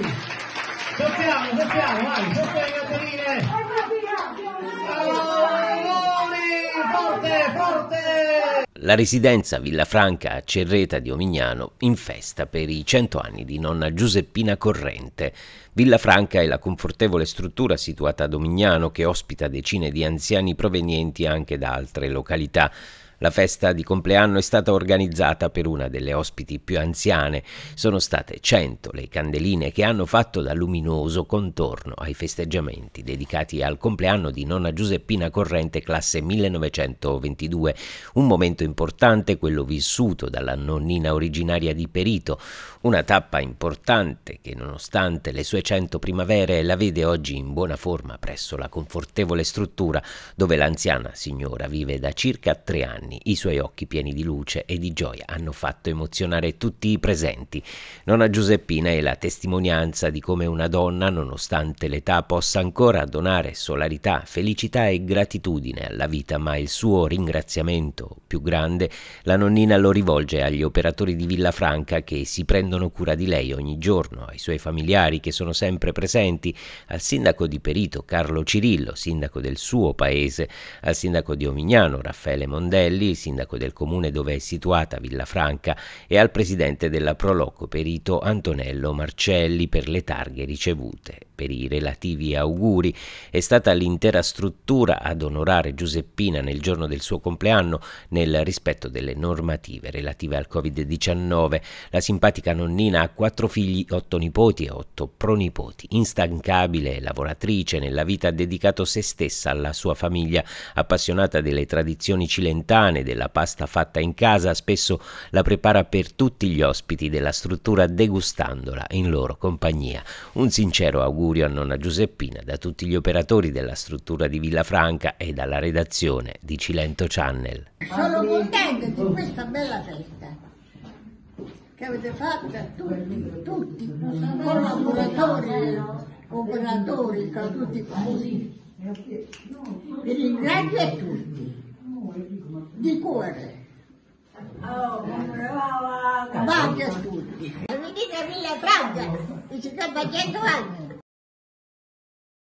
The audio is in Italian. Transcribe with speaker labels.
Speaker 1: vai! Soffiamo, soffiamo, vai, soffia le La residenza Villa Franca a Cerreta di Omignano in festa per i 100 anni di nonna Giuseppina Corrente. Villa Franca è la confortevole struttura situata a Omignano che ospita decine di anziani provenienti anche da altre località. La festa di compleanno è stata organizzata per una delle ospiti più anziane. Sono state cento le candeline che hanno fatto da luminoso contorno ai festeggiamenti dedicati al compleanno di nonna Giuseppina Corrente, classe 1922. Un momento importante, quello vissuto dalla nonnina originaria di Perito. Una tappa importante che, nonostante le sue cento primavere, la vede oggi in buona forma presso la confortevole struttura dove l'anziana signora vive da circa tre anni anni. I suoi occhi pieni di luce e di gioia hanno fatto emozionare tutti i presenti. Nonna Giuseppina è la testimonianza di come una donna, nonostante l'età, possa ancora donare solarità, felicità e gratitudine alla vita, ma il suo ringraziamento più grande la nonnina lo rivolge agli operatori di Villafranca che si prendono cura di lei ogni giorno, ai suoi familiari che sono sempre presenti, al sindaco di Perito Carlo Cirillo, sindaco del suo paese, al sindaco di Omignano Raffaele Mondelli, Castelli, sindaco del comune dove è situata Villafranca, e al presidente della Proloco Perito Antonello Marcelli per le targhe ricevute per i relativi auguri. È stata l'intera struttura ad onorare Giuseppina nel giorno del suo compleanno nel rispetto delle normative relative al Covid-19. La simpatica nonnina ha quattro figli, otto nipoti e otto pronipoti. Instancabile lavoratrice nella vita ha dedicato se stessa alla sua famiglia, appassionata delle tradizioni cilentane, della pasta fatta in casa, spesso la prepara per tutti gli ospiti della struttura degustandola in loro compagnia. Un sincero augurio augurio a nonna Giuseppina da tutti gli operatori della struttura di Villa Franca e dalla redazione di Cilento Channel. Sono contenta di questa bella festa che avete fatto a tutti, tutti, collaboratori, operatori, tra tutti quanti. Vi ringrazio a tutti, di cuore. Grazie a tutti. La venite a Villa Franca, che ci sta facendo anni.